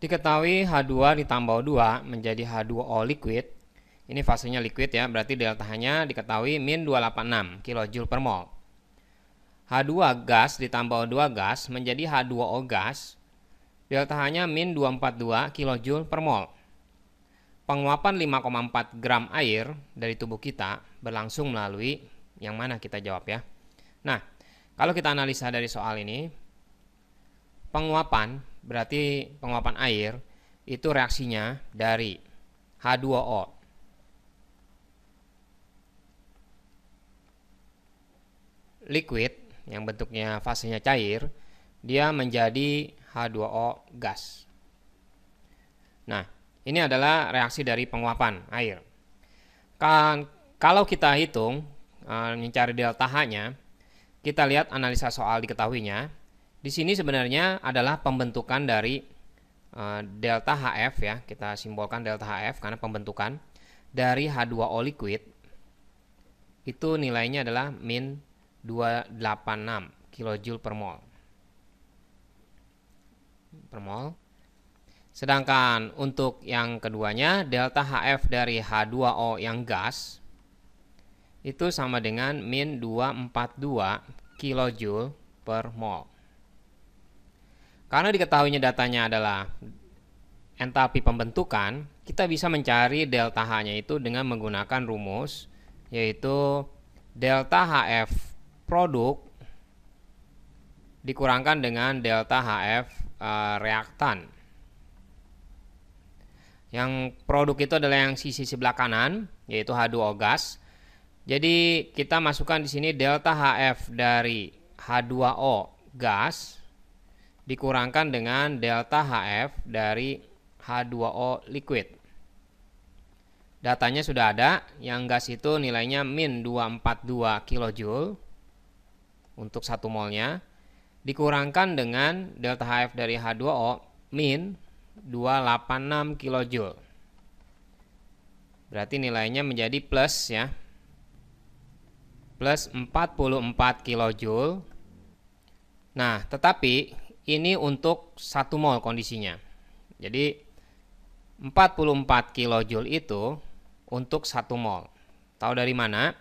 Diketahui H2 ditambah o 2 menjadi H2O liquid. Ini fasenya liquid ya, berarti delta hanya diketahui min 286 kJ per mol. H2 gas ditambah O2 gas menjadi H2O gas. Delta hanya min 242 kJ per mol. Penguapan 5,4 gram air dari tubuh kita berlangsung melalui yang mana kita jawab ya. Nah, kalau kita analisa dari soal ini, penguapan berarti penguapan air itu reaksinya dari H2O liquid yang bentuknya fasenya cair, dia menjadi H2O gas. Nah, ini adalah reaksi dari penguapan air. Kan kalau kita hitung mencari eh, delta H-nya, kita lihat analisa soal diketahuinya. Di sini sebenarnya adalah pembentukan dari uh, delta HF ya. Kita simbolkan delta HF karena pembentukan dari H2O liquid itu nilainya adalah min 286 kilojoule per mol. Per mol. Sedangkan untuk yang keduanya delta HF dari H2O yang gas itu sama dengan min 242 kilojoule per mol. Karena diketahuinya datanya adalah entalpi pembentukan, kita bisa mencari delta H-nya itu dengan menggunakan rumus yaitu delta HF produk dikurangkan dengan delta HF e, reaktan. Yang produk itu adalah yang sisi sebelah kanan yaitu H2O gas. Jadi kita masukkan di sini delta HF dari H2O gas dikurangkan dengan delta HF dari H2O liquid. Datanya sudah ada, yang gas itu nilainya min 242 kJ untuk satu molnya dikurangkan dengan delta HF dari H2O min 286 kJ. Berarti nilainya menjadi plus ya. Plus 44 kJ. Nah, tetapi ini untuk satu mol kondisinya. Jadi 44 kilojoule itu untuk satu mol. Tahu dari mana?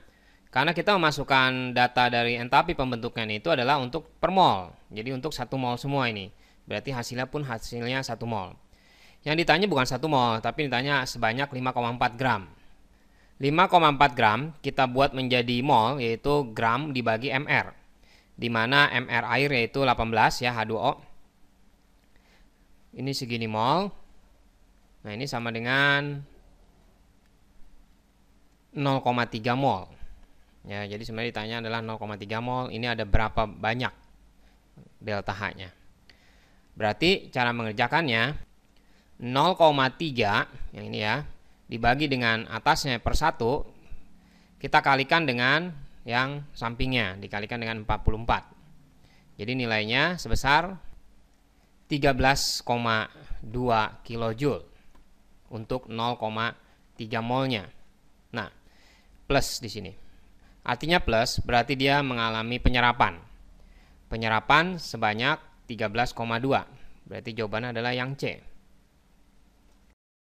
Karena kita memasukkan data dari entalpi pembentukan itu adalah untuk per mol. Jadi untuk satu mol semua ini. Berarti hasilnya pun hasilnya satu mol. Yang ditanya bukan satu mol, tapi ditanya sebanyak 5,4 gram. 5,4 gram kita buat menjadi mol yaitu gram dibagi mr di mana MR air yaitu 18 ya H2O. Ini segini mol. Nah, ini sama dengan 0,3 mol. Ya, jadi sebenarnya ditanya adalah 0,3 mol ini ada berapa banyak delta H-nya. Berarti cara mengerjakannya 0,3 yang ini ya dibagi dengan atasnya per 1 kita kalikan dengan yang sampingnya dikalikan dengan 44. Jadi nilainya sebesar 13,2 kJ untuk 0,3 molnya. Nah, plus di sini. Artinya plus berarti dia mengalami penyerapan. Penyerapan sebanyak 13,2. Berarti jawabannya adalah yang C.